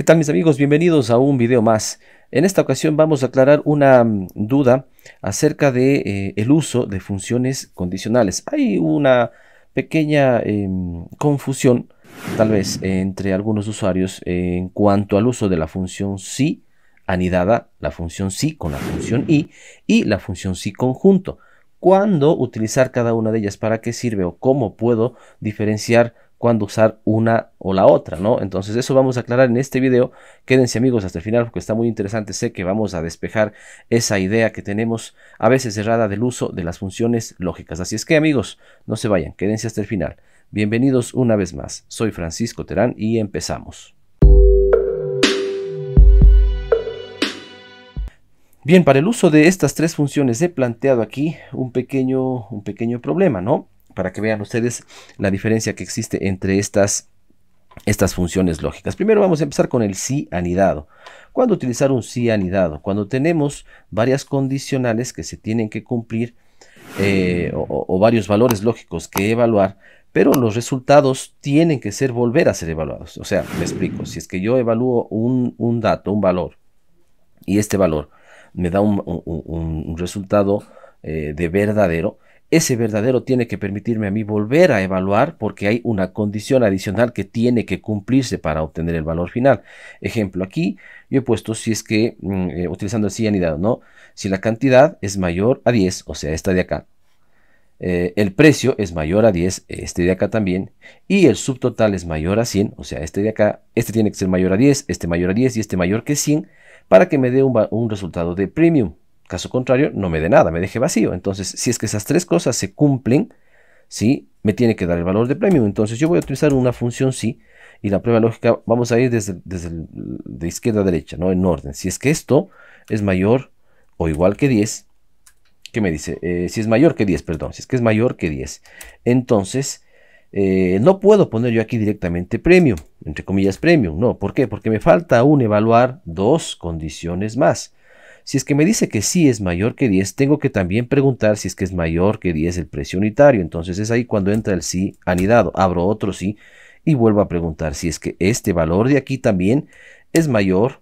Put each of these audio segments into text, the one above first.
¿Qué tal mis amigos? Bienvenidos a un video más. En esta ocasión vamos a aclarar una mm, duda acerca de eh, el uso de funciones condicionales. Hay una pequeña em, confusión, tal vez, entre algunos usuarios en cuanto al uso de la función sí anidada, la función sí con la función y, y la función sí conjunto. ¿Cuándo utilizar cada una de ellas? ¿Para qué sirve o cómo puedo diferenciar cuándo usar una o la otra, ¿no? Entonces eso vamos a aclarar en este video. Quédense amigos hasta el final porque está muy interesante. Sé que vamos a despejar esa idea que tenemos a veces cerrada del uso de las funciones lógicas. Así es que amigos, no se vayan, quédense hasta el final. Bienvenidos una vez más. Soy Francisco Terán y empezamos. Bien, para el uso de estas tres funciones he planteado aquí un pequeño, un pequeño problema, ¿no? para que vean ustedes la diferencia que existe entre estas, estas funciones lógicas. Primero vamos a empezar con el sí anidado. ¿Cuándo utilizar un sí anidado? Cuando tenemos varias condicionales que se tienen que cumplir eh, o, varios valores lógicos que evaluar pero los resultados tienen que ser volver a ser evaluados. O sea, me explico, si es que yo evalúo un, dato, un valor, y este valor me da un, resultado eh, de verdadero, ese verdadero tiene que permitirme a mí volver a evaluar porque hay una condición adicional que tiene que cumplirse para obtener el valor final. Ejemplo, aquí yo he puesto si es que, mm, eh, utilizando el o ¿no? Si la cantidad es mayor a 10, o sea, esta de acá, eh, el precio es mayor a 10, este de acá también, y el subtotal es mayor a 100, o sea, este de acá, este tiene que ser mayor a 10, este mayor a 10 y este mayor que 100, para que me dé un resultado de premium. Caso contrario, no me dé nada, me deje vacío. Entonces, si es que esas tres cosas se cumplen, ¿sí? me tiene que dar el valor de premium. Entonces, yo voy a utilizar una función sí y la prueba lógica vamos a ir desde, de izquierda a derecha, ¿no? en orden. Si es que esto es mayor o igual que 10, ¿qué me dice? Eh, si es mayor que 10, perdón, si es que es mayor que 10. Entonces, eh, no puedo poner yo aquí directamente premium, entre comillas premium, no, ¿por qué? Porque me falta aún evaluar dos condiciones más. Si es que me dice que sí es mayor que 10, tengo que también preguntar si es que es mayor que 10 el precio unitario. Entonces es ahí cuando entra el sí anidado. Abro otro sí y vuelvo a preguntar si es que este valor de aquí también es mayor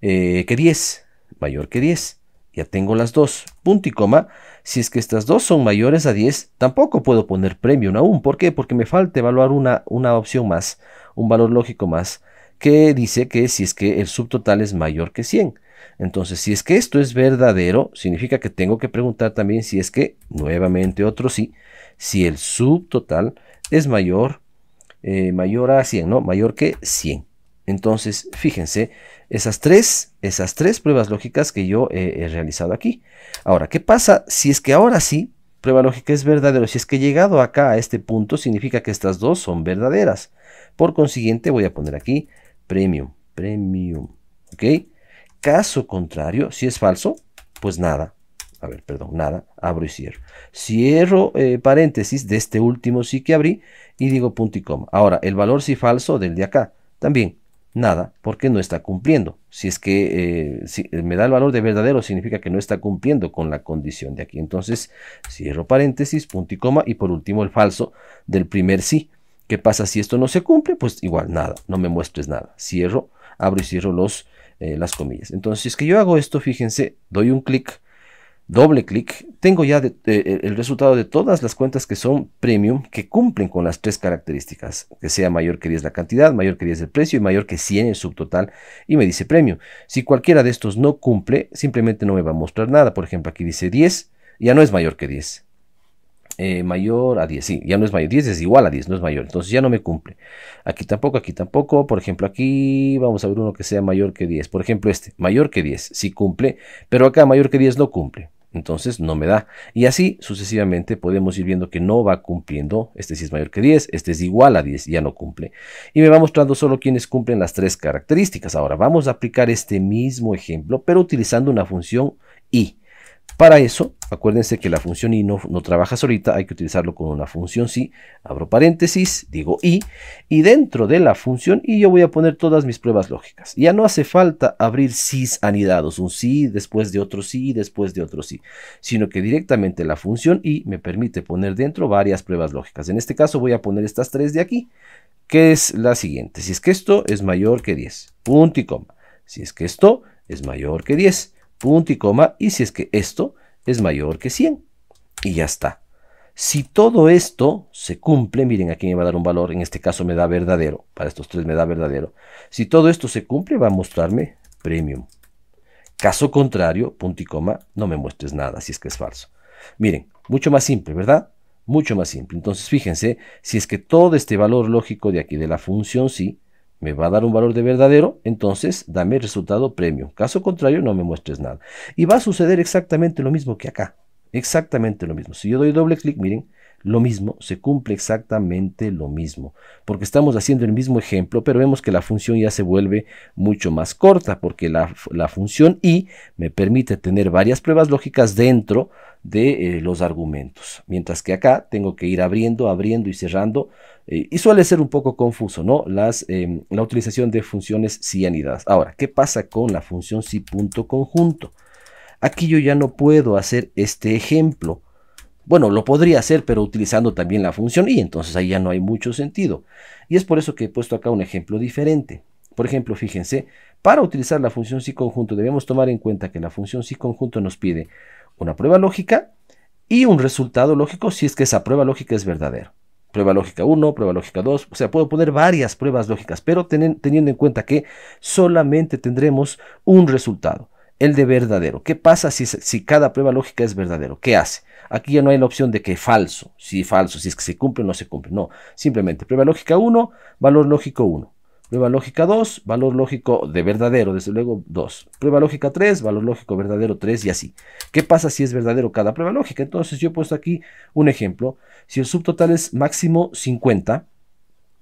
eh, que 10. Mayor que 10. Ya tengo las dos. Punto y coma. Si es que estas dos son mayores a 10, tampoco puedo poner premium aún. ¿Por qué? Porque me falta evaluar una, una opción más, un valor lógico más, que dice que si es que el subtotal es mayor que 100. Entonces, si es que esto es verdadero, significa que tengo que preguntar también si es que, nuevamente otro sí, si el subtotal es mayor, eh, mayor a 100, ¿no? Mayor que 100. Entonces, fíjense, esas tres, esas tres pruebas lógicas que yo he realizado aquí. Ahora, ¿qué pasa si es que ahora sí, prueba lógica es verdadero? Si es que he llegado acá a este punto, significa que estas dos son verdaderas. Por consiguiente, voy a poner aquí premium, premium, ¿ok? Caso contrario, si es falso, pues nada. A ver, perdón, nada, abro y cierro. Cierro eh, paréntesis de este último sí que abrí y digo punto y coma. Ahora, el valor sí falso del de acá, también nada, porque no está cumpliendo. Si es que eh, eh, me da el valor de verdadero, significa que no está cumpliendo con la condición de aquí. Entonces, cierro paréntesis, punto y coma, y por último el falso del primer sí. ¿Qué pasa si esto no se cumple? Pues igual, nada, no me muestres nada. Cierro, abro y cierro los eh, las comillas. Entonces, es que yo hago esto, fíjense, doy un clic, doble clic, tengo ya e, el resultado de todas las cuentas que son premium, que cumplen con las tres características, que sea mayor que 10 la cantidad, mayor que 10 el precio y mayor que 100 el subtotal, y me dice premium. Si cualquiera de estos no cumple, simplemente no me va a mostrar nada. Por ejemplo, aquí dice 10, ya no es mayor que 10. Eh, mayor a 10, sí, ya no es mayor, 10 es igual a 10, no es mayor, entonces ya no me cumple. Aquí tampoco, aquí tampoco, por ejemplo, aquí vamos a ver uno que sea mayor que 10, por ejemplo este, mayor que 10, sí cumple, pero acá mayor que 10 no cumple, entonces no me da. Y así sucesivamente podemos ir viendo que no va cumpliendo. Este sí es mayor que 10, este es igual a 10, ya no cumple. Y me va mostrando solo quienes cumplen las tres características. Ahora vamos a aplicar este mismo ejemplo, pero utilizando una función y. Para eso, acuérdense que la función y no, trabaja solita, hay que utilizarlo con una función si. abro paréntesis, digo y, y dentro de la función y yo voy a poner todas mis pruebas lógicas. Ya no hace falta abrir si anidados, un si después de otro sí, después de otro sí, sino que directamente la función y me permite poner dentro varias pruebas lógicas. En este caso voy a poner estas tres de aquí, que es la siguiente. Si es que esto es mayor que 10, punto y coma. Si es que esto es mayor que 10, punto y coma, y si es que esto es mayor que 100. Y ya está. Si todo esto se cumple, miren, aquí me va a dar un valor, en este caso me da verdadero, para estos tres me da verdadero. Si todo esto se cumple, va a mostrarme premium. Caso contrario, punto y coma, no me muestres nada, si es que es falso. Miren, mucho más simple, ¿verdad? Mucho más simple. Entonces, fíjense, si es que todo este valor lógico de aquí de la función sí me va a dar un valor de verdadero, entonces dame el resultado premio. Caso contrario, no me muestres nada. Y va a suceder exactamente lo mismo que acá. Exactamente lo mismo. Si yo doy doble clic, miren, lo mismo, se cumple exactamente lo mismo. Porque estamos haciendo el mismo ejemplo, pero vemos que la función ya se vuelve mucho más corta, porque la, la función y me permite tener varias pruebas lógicas dentro de eh, los argumentos. Mientras que acá tengo que ir abriendo, abriendo y cerrando. Eh, y suele ser un poco confuso, ¿no? Las, em, la utilización de funciones si anidadas. Ahora, ¿qué pasa con la función si punto conjunto? Aquí yo ya no puedo hacer este ejemplo. Bueno, lo podría hacer, pero utilizando también la función y, entonces ahí ya no hay mucho sentido. Y es por eso que he puesto acá un ejemplo diferente. Por ejemplo, fíjense, para utilizar la función si conjunto debemos tomar en cuenta que la función si conjunto nos pide una prueba lógica y un resultado lógico si es que esa prueba lógica es verdadera. Prueba lógica 1, prueba lógica 2, o sea, puedo poner varias pruebas lógicas, pero teniendo en cuenta que solamente tendremos un resultado, el de verdadero. ¿Qué pasa si, si cada prueba lógica es verdadero? ¿Qué hace? Aquí ya no hay la opción de que falso, si falso, si es que se cumple o no se cumple. No, simplemente prueba lógica 1, valor lógico 1. Prueba lógica 2, valor lógico de verdadero, desde luego 2. Prueba lógica 3, valor lógico verdadero 3 y así. ¿Qué pasa si es verdadero cada prueba lógica? Entonces yo he puesto aquí un ejemplo. Si el subtotal es máximo 50,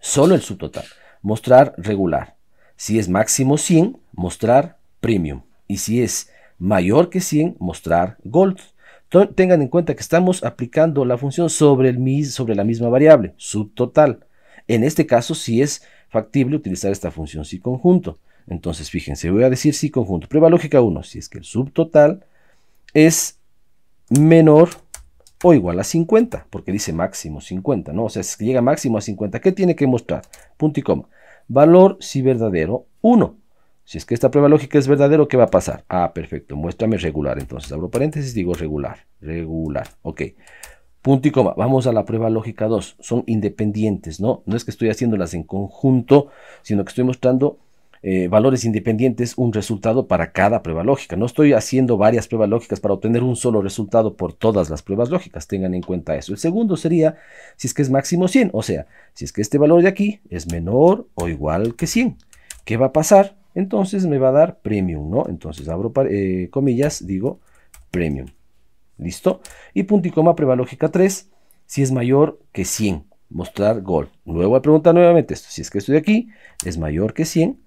solo el subtotal, mostrar regular. Si es máximo 100, mostrar premium. Y si es mayor que 100, mostrar gold. Tengan en cuenta que estamos aplicando la función sobre, el, sobre la misma variable, subtotal. En este caso, si es factible utilizar esta función si conjunto. Entonces, fíjense, voy a decir si conjunto. Prueba lógica 1, si es que el subtotal es menor o igual a 50, porque dice máximo 50, ¿no? O sea, llega máximo a 50, ¿qué tiene que mostrar? Punto y coma. Valor, si verdadero, 1. Si es que esta prueba lógica es verdadero, ¿qué va a pasar? Ah, perfecto, muéstrame regular. Entonces, abro paréntesis, digo regular, regular, ok. Punto y coma. Vamos a la prueba lógica 2. Son independientes, ¿no? No es que estoy haciéndolas en conjunto, sino que estoy mostrando eh, valores independientes, un resultado para cada prueba lógica. No estoy haciendo varias pruebas lógicas para obtener un solo resultado por todas las pruebas lógicas. Tengan en cuenta eso. El segundo sería si es que es máximo 100. O sea, si es que este valor de aquí es menor o igual que 100. ¿Qué va a pasar? Entonces me va a dar premium, ¿no? Entonces abro eh, comillas, digo premium. ¿Listo? Y punto y coma, prueba lógica 3, si es mayor que 100, mostrar gold Luego a preguntar nuevamente esto, si es que estoy aquí, es mayor que 100,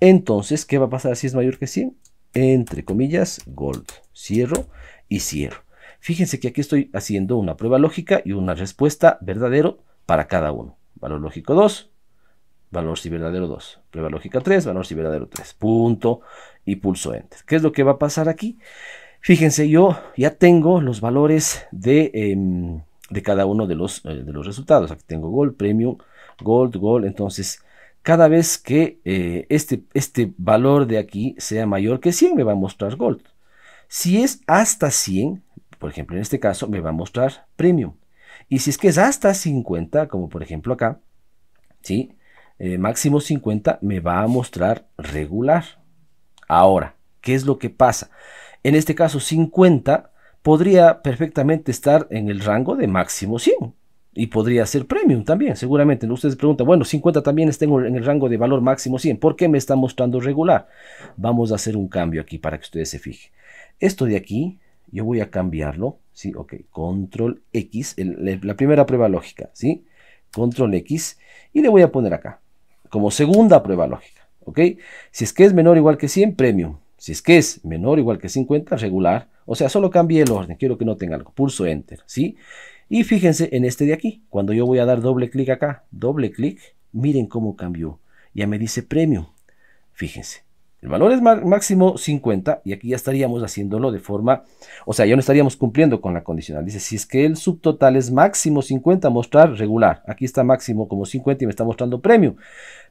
entonces, ¿qué va a pasar si es mayor que 100? Entre comillas, gold. Cierro y cierro. Fíjense que aquí estoy haciendo una prueba lógica y una respuesta verdadero para cada uno. Valor lógico 2, valor si verdadero 2. Prueba lógica 3, valor si verdadero 3. Punto y pulso enter. ¿Qué es lo que va a pasar aquí? Fíjense, yo ya tengo los valores de, em, cada uno de los, eh, de los resultados. Aquí tengo Gold, Premium, Gold, Gold. Entonces, cada vez que eh, este, este valor de aquí sea mayor que 100, me va a mostrar Gold. Si es hasta 100, por ejemplo, en este caso, me va a mostrar Premium. Y si es que es hasta 50, como por ejemplo acá, ¿sí? Eh, máximo 50 me va a mostrar regular. Ahora, ¿qué es lo que pasa? en este caso 50, podría perfectamente estar en el rango de máximo 100 y podría ser premium también, seguramente. Ustedes preguntan, bueno, 50 también está en el rango de valor máximo 100, ¿por qué me está mostrando regular? Vamos a hacer un cambio aquí para que ustedes se fijen. Esto de aquí, yo voy a cambiarlo, ¿sí? Ok, control X, la primera prueba lógica, ¿sí? Control X, y le voy a poner acá, como segunda prueba lógica, ¿ok? Si es que es menor o igual que 100, premium. Si es que es menor o igual que 50, regular. O sea, solo cambie el orden. Quiero que noten algo. Pulso Enter, ¿sí? Y fíjense en este de aquí. Cuando yo voy a dar doble clic acá, doble clic, miren cómo cambió. Ya me dice Premium. Fíjense. El valor es máximo 50 y aquí ya estaríamos haciéndolo de forma, o sea, ya no estaríamos cumpliendo con la condicional. Dice, si es que el subtotal es máximo 50, mostrar regular. Aquí está máximo como 50 y me está mostrando premio,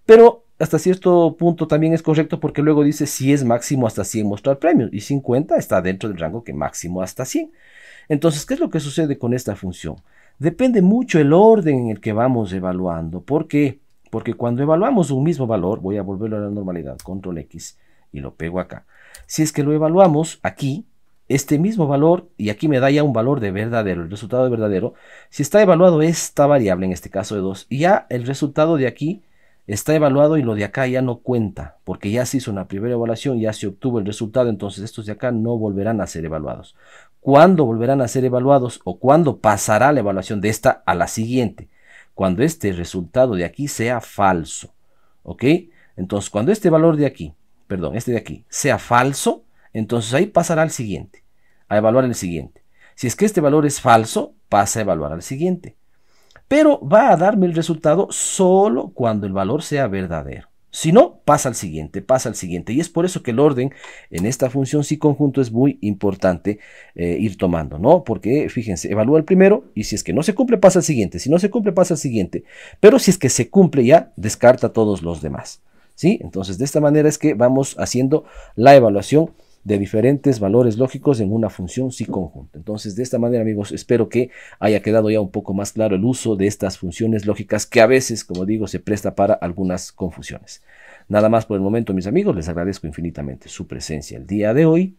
Pero hasta cierto punto también es correcto porque luego dice si es máximo hasta 100 mostrar premio y 50 está dentro del rango que máximo hasta 100. Entonces, ¿qué es lo que sucede con esta función? Depende mucho el orden en el que vamos evaluando. ¿Por qué? Porque cuando evaluamos un mismo valor, voy a volverlo a la normalidad, control X y lo pego acá. Si es que lo evaluamos aquí, este mismo valor, y aquí me da ya un valor de verdadero, el resultado de verdadero, si está evaluado esta variable, en este caso de 2, y ya el resultado de aquí está evaluado y lo de acá ya no cuenta, porque ya se hizo una primera evaluación, ya se obtuvo el resultado, entonces estos de acá no volverán a ser evaluados. ¿Cuándo volverán a ser evaluados o cuándo pasará la evaluación de esta a la siguiente? Cuando este resultado de aquí sea falso. ¿Ok? Entonces, cuando este valor de aquí, perdón, este de aquí, sea falso, entonces ahí pasará al siguiente, a evaluar el siguiente. Si es que este valor es falso, pasa a evaluar al siguiente pero va a darme el resultado solo cuando el valor sea verdadero. Si no, pasa al siguiente, pasa al siguiente. Y es por eso que el orden en esta función sí conjunto es muy importante eh, ir tomando, ¿no? Porque, fíjense, evalúa el primero y si es que no se cumple, pasa al siguiente. Si no se cumple, pasa al siguiente. Pero si es que se cumple ya, descarta todos los demás. ¿Sí? Entonces, de esta manera es que vamos haciendo la evaluación de diferentes valores lógicos en una función sí conjunta. Entonces, de esta manera, amigos, espero que haya quedado ya un poco más claro el uso de estas funciones lógicas que a veces, como digo, se presta para algunas confusiones. Nada más por el momento, mis amigos, les agradezco infinitamente su presencia el día de hoy.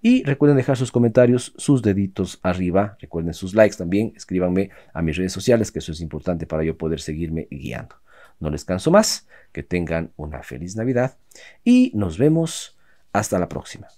Y recuerden dejar sus comentarios, sus deditos arriba, recuerden sus likes también, escríbanme a mis redes sociales, que eso es importante para yo poder seguirme guiando. No les canso más, que tengan una feliz Navidad y nos vemos hasta la próxima.